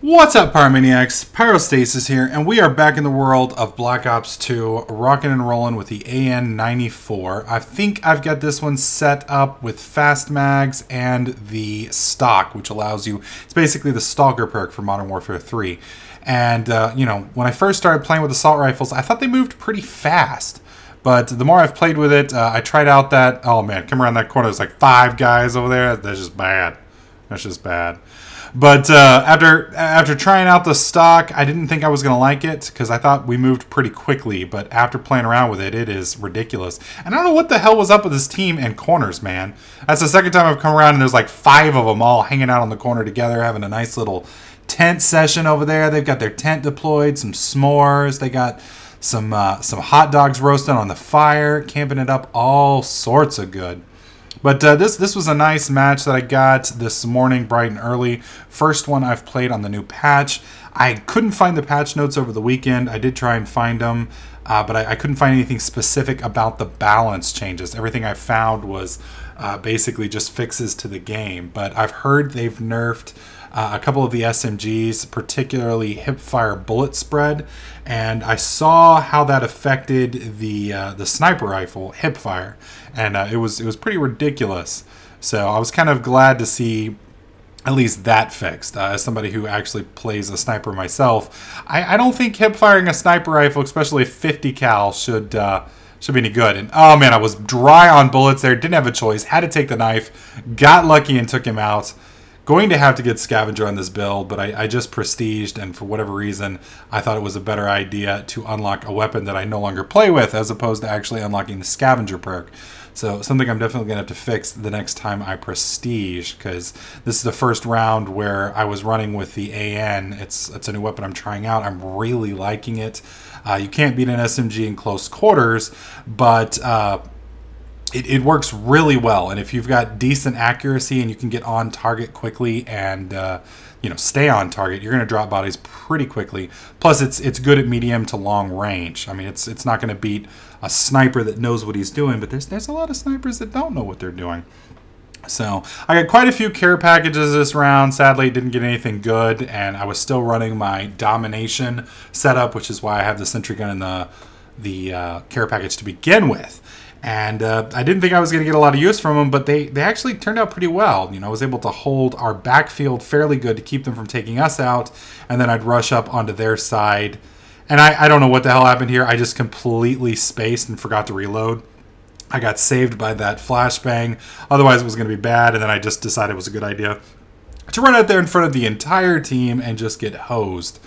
What's up, Pyromaniacs? Pyrostasis here, and we are back in the world of Black Ops 2, rocking and rolling with the AN-94. I think I've got this one set up with fast mags and the stock, which allows you... It's basically the Stalker perk for Modern Warfare 3. And, uh, you know, when I first started playing with assault rifles, I thought they moved pretty fast. But the more I've played with it, uh, I tried out that... Oh, man, come around that corner, there's like five guys over there. That's just bad. That's just bad. But uh, after after trying out the stock, I didn't think I was gonna like it because I thought we moved pretty quickly. But after playing around with it, it is ridiculous. And I don't know what the hell was up with this team and corners, man. That's the second time I've come around and there's like five of them all hanging out on the corner together, having a nice little tent session over there. They've got their tent deployed, some s'mores. They got some uh, some hot dogs roasting on the fire, camping it up, all sorts of good. But uh, this this was a nice match that I got this morning, bright and early. First one I've played on the new patch. I couldn't find the patch notes over the weekend. I did try and find them, uh, but I, I, couldn't find anything specific about the balance changes. Everything I found was uh, basically just fixes to the game. But I've heard they've nerfed uh, a couple of the SMGs, particularly hipfire bullet spread, and I saw how that affected the uh, the sniper rifle hipfire, and uh, it was it was pretty ridiculous. So I was kind of glad to see at least that fixed. Uh, as somebody who actually plays a sniper myself, I, I, don't think hip firing a sniper rifle, especially 50 cal, should uh, should be any good. And oh man, I was dry on bullets there. Didn't have a choice. Had to take the knife. Got lucky and took him out going to have to get scavenger on this build, but I, I just prestiged, and for whatever reason, I thought it was a better idea to unlock a weapon that I no longer play with as opposed to actually unlocking the scavenger perk. So something I'm definitely gonna have to fix the next time I prestige, because this is the first round where I was running with the AN. It's it's a new weapon I'm trying out. I'm really liking it. Uh, you can't beat an SMG in close quarters, but uh, it, it works really well. And if you've got decent accuracy and you can get on target quickly and uh, you know stay on target, you're going to drop bodies pretty quickly. Plus, it's it's good at medium to long range. I mean, it's it's not going to beat a sniper that knows what he's doing, but there's there's a lot of snipers that don't know what they're doing. So I got quite a few care packages this round. Sadly, didn't get anything good, and I was still running my domination setup, which is why I have the sentry gun in the the uh, care package to begin with. And uh, I didn't think I was going to get a lot of use from them, but they, they actually turned out pretty well. You know, I was able to hold our backfield fairly good to keep them from taking us out, and then I'd rush up onto their side. And I, I don't know what the hell happened here. I just completely spaced and forgot to reload. I got saved by that flashbang. Otherwise, it was going to be bad, and then I just decided it was a good idea to run out there in front of the entire team and just get hosed.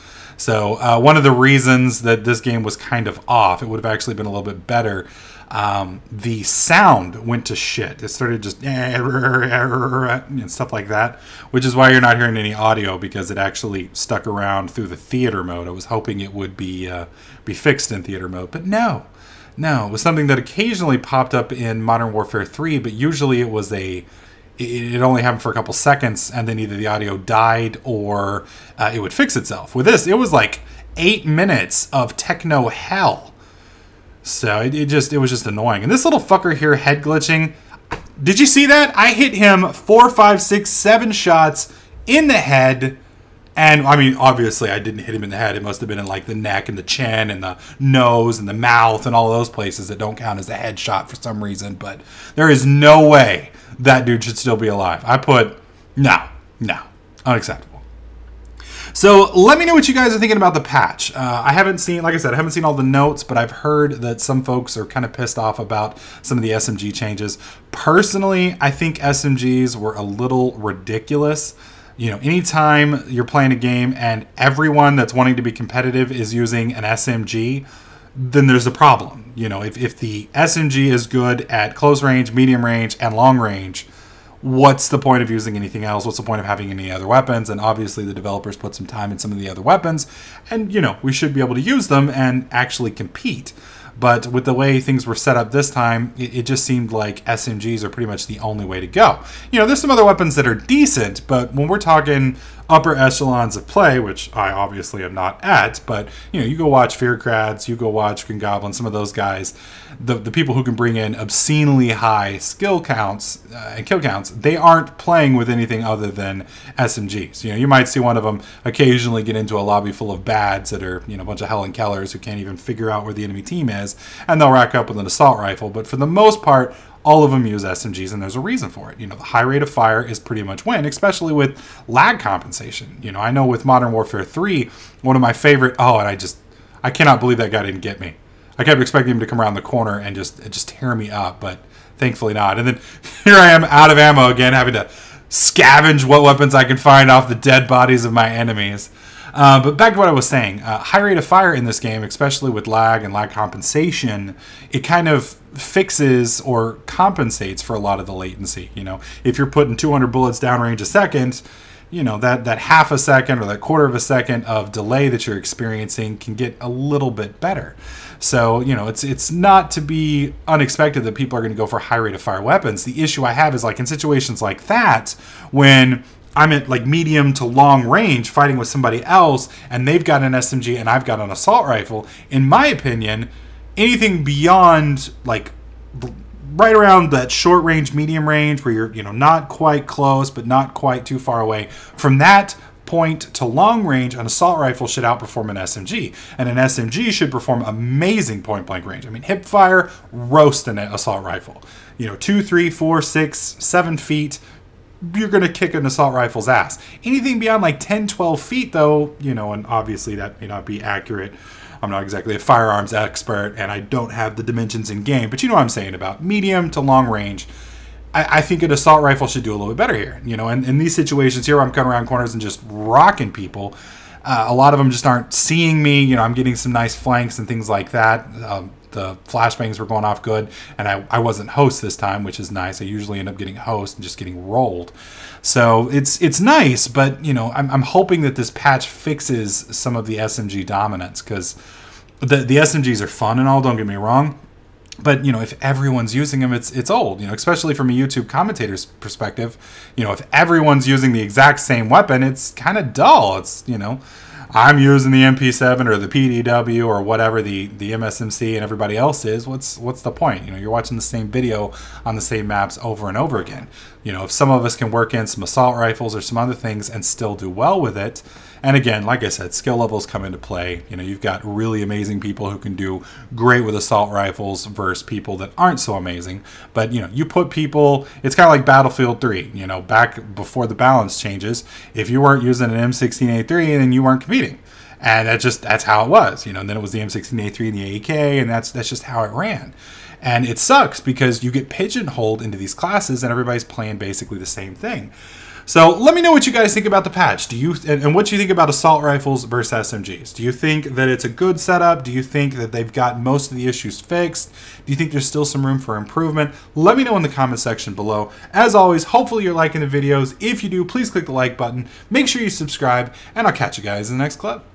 So uh, one of the reasons that this game was kind of off, it would have actually been a little bit better. Um, the sound went to shit. It started just and stuff like that, which is why you're not hearing any audio because it actually stuck around through the theater mode. I was hoping it would be uh, be fixed in theater mode, but no, no. It was something that occasionally popped up in Modern Warfare 3, but usually it was a it only happened for a couple seconds, and then either the audio died or uh, it would fix itself. With this, it was like eight minutes of techno hell. So it, it just it was just annoying. And this little fucker here, head glitching. Did you see that? I hit him four, five, six, seven shots in the head. And I mean, obviously, I didn't hit him in the head. It must have been in like the neck and the chin and the nose and the mouth and all those places that don't count as a headshot for some reason. But there is no way that dude should still be alive. I put no, no, unacceptable. So let me know what you guys are thinking about the patch. Uh, I haven't seen, like I said, I haven't seen all the notes, but I've heard that some folks are kind of pissed off about some of the SMG changes. Personally, I think SMGs were a little ridiculous you know, anytime you're playing a game and everyone that's wanting to be competitive is using an SMG, then there's a problem. You know, if, if the SMG is good at close range, medium range, and long range, what's the point of using anything else? What's the point of having any other weapons? And obviously, the developers put some time in some of the other weapons, and you know, we should be able to use them and actually compete. But with the way things were set up this time, it, it, just seemed like SMGs are pretty much the only way to go. You know, there's some other weapons that are decent, but when we're talking upper echelons of play, which I obviously am not at, but you know, you go watch Fearcrats, you go watch Green Goblin, some of those guys, the, the people who can bring in obscenely high skill counts uh, and kill counts, they aren't playing with anything other than SMGs. You know, you might see one of them occasionally get into a lobby full of bads that are, you know, a bunch of Helen Kellers who can't even figure out where the enemy team is, and they'll rack up with an assault rifle, but for the most part, all of them use SMGs, and there's a reason for it. You know, the high rate of fire is pretty much win, especially with lag compensation. You know, I know with Modern Warfare 3, one of my favorite. Oh, and I just, I cannot believe that guy didn't get me. I kept expecting him to come around the corner and just just tear me up, but thankfully not. And then here I am out of ammo again, having to scavenge what weapons I can find off the dead bodies of my enemies. Uh, but back to what I was saying, uh, high rate of fire in this game, especially with lag and lag compensation, it kind of fixes or compensates for a lot of the latency. You know, if you're putting 200 bullets downrange a second, you know that that half a second or that quarter of a second of delay that you're experiencing can get a little bit better. So you know it's it's not to be unexpected that people are going to go for high rate of fire weapons. The issue I have is like in situations like that when I'm at like medium to long range fighting with somebody else, and they've got an SMG and I've got an assault rifle. In my opinion, anything beyond like right around that short range, medium range, where you're you know not quite close but not quite too far away, from that point to long range, an assault rifle should outperform an SMG, and an SMG should perform amazing point blank range. I mean, hip fire, roast an assault rifle. You know, two, three, four, six, seven feet you're going to kick an assault rifle's ass. Anything beyond like 10, 12 feet, though, you know, and obviously that may not be accurate. I'm not exactly a firearms expert and I don't have the dimensions in game, but you know what I'm saying about medium to long range. I, I think an assault rifle should do a little bit better here, you know, and in these situations here, I'm coming around corners and just rocking people. Uh, a lot of them just aren't seeing me. You know, I'm getting some nice flanks and things like that. Um, the flashbangs were going off good, and I, I wasn't host this time, which is nice. I usually end up getting host and just getting rolled. So it's it's nice, but you know I'm, I'm hoping that this patch fixes some of the SMG dominance because the the SMGs are fun and all. Don't get me wrong, but you know if everyone's using them it's it's old you know especially from a youtube commentator's perspective you know if everyone's using the exact same weapon it's kind of dull it's you know i'm using the mp7 or the pdw or whatever the the msmc and everybody else is what's what's the point you know you're watching the same video on the same maps over and over again you know if some of us can work in some assault rifles or some other things and still do well with it and again, like I said, skill levels come into play. You know, you've got really amazing people who can do great with assault rifles versus people that aren't so amazing. But, you know, you put people, it's kind of like Battlefield 3, you know, back before the balance changes. If you weren't using an M16A3, then you weren't competing and that just that's how it was you know and then it was the m16a3 and the aek and that's that's just how it ran and it sucks because you get pigeonholed into these classes and everybody's playing basically the same thing so let me know what you guys think about the patch. Do you and, and, what you think about assault rifles versus SMGs? Do you think that it's a good setup? Do you think that they've got most of the issues fixed? Do you think there's still some room for improvement? Let me know in the comment section below. As always, hopefully you're liking the videos. If you do, please click the like button. Make sure you subscribe, and I'll catch you guys in the next clip.